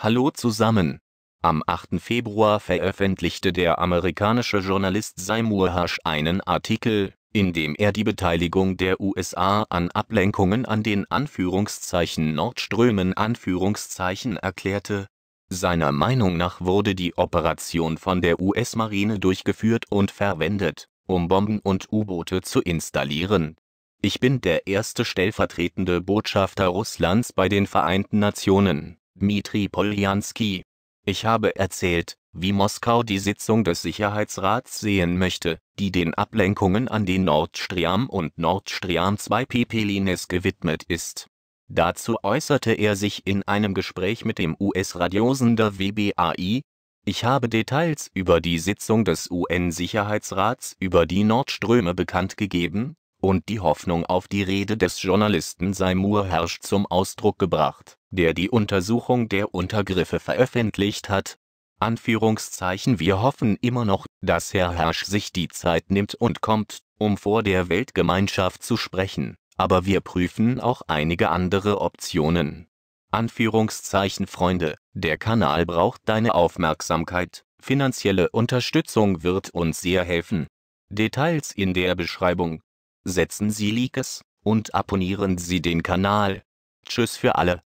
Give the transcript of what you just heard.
Hallo zusammen. Am 8. Februar veröffentlichte der amerikanische Journalist Seymour Hersh einen Artikel, in dem er die Beteiligung der USA an Ablenkungen an den Anführungszeichen Nordströmen erklärte. Seiner Meinung nach wurde die Operation von der US-Marine durchgeführt und verwendet, um Bomben und U-Boote zu installieren. Ich bin der erste stellvertretende Botschafter Russlands bei den Vereinten Nationen Dmitri Poljanski. Ich habe erzählt, wie Moskau die Sitzung des Sicherheitsrats sehen möchte, die den Ablenkungen an den Nord und Nord Stream 2 Pipelines gewidmet ist. Dazu äußerte er sich in einem Gespräch mit dem US-Radiosender WBAI, ich habe Details über die Sitzung des UN-Sicherheitsrats über die Nordströme bekannt gegeben, und die Hoffnung auf die Rede des Journalisten Seymour Hersh zum Ausdruck gebracht, der die Untersuchung der Untergriffe veröffentlicht hat. Anführungszeichen Wir hoffen immer noch, dass Herr Hersh sich die Zeit nimmt und kommt, um vor der Weltgemeinschaft zu sprechen, aber wir prüfen auch einige andere Optionen. Anführungszeichen Freunde, der Kanal braucht deine Aufmerksamkeit, finanzielle Unterstützung wird uns sehr helfen. Details in der Beschreibung setzen Sie Likes und abonnieren Sie den Kanal. Tschüss für alle.